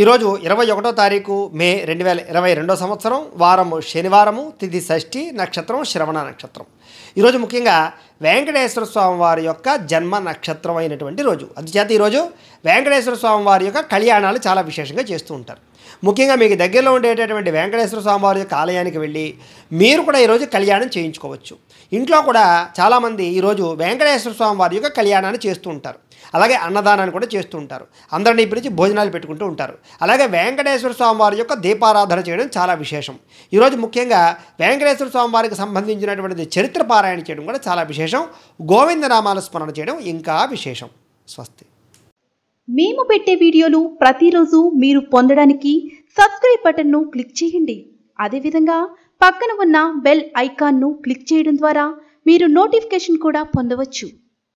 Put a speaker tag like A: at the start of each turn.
A: ఈరోజు ఇరవై ఒకటో తారీఖు మే రెండు వేల ఇరవై రెండో సంవత్సరం వారము శనివారము తిథి షష్ఠి నక్షత్రం శ్రవణ నక్షత్రం ఈరోజు ముఖ్యంగా వెంకటేశ్వర స్వామి వారి యొక్క జన్మ నక్షత్రం అయినటువంటి రోజు అందుచేత ఈరోజు వెంకటేశ్వర స్వామి వారి యొక్క కళ్యాణాలు చాలా విశేషంగా చేస్తూ ఉంటారు ముఖ్యంగా మీకు దగ్గరలో ఉండేటటువంటి వెంకటేశ్వర స్వామి వారి యొక్క ఆలయానికి వెళ్ళి మీరు కూడా ఈరోజు కళ్యాణం చేయించుకోవచ్చు ఇంట్లో కూడా చాలామంది ఈరోజు వెంకటేశ్వర స్వామి వారి యొక్క కళ్యాణాన్ని చేస్తూ ఉంటారు అలాగే అన్నదానాన్ని కూడా చేస్తూ ఉంటారు అందరినీ పిలిచి భోజనాలు పెట్టుకుంటూ ఉంటారు అలాగే వెంకటేశ్వర స్వామివారి యొక్క దీపారాధన చేయడం చాలా విశేషం ఈరోజు ముఖ్యంగా వెంకటేశ్వర స్వామివారికి సంబంధించినటువంటి చరిత్ర పారాయణ చేయడం కూడా చాలా విశేషం గోవిందనామాల స్మరణ చేయడం ఇంకా విశేషం స్వస్తి మేము పెట్టే వీడియోలు
B: ప్రతిరోజు మీరు పొందడానికి సబ్స్క్రైబ్ బటన్ను క్లిక్ చేయండి అదేవిధంగా పక్కన ఉన్న బెల్ ఐకాన్ను క్లిక్ చేయడం ద్వారా మీరు నోటిఫికేషన్ కూడా పొందవచ్చు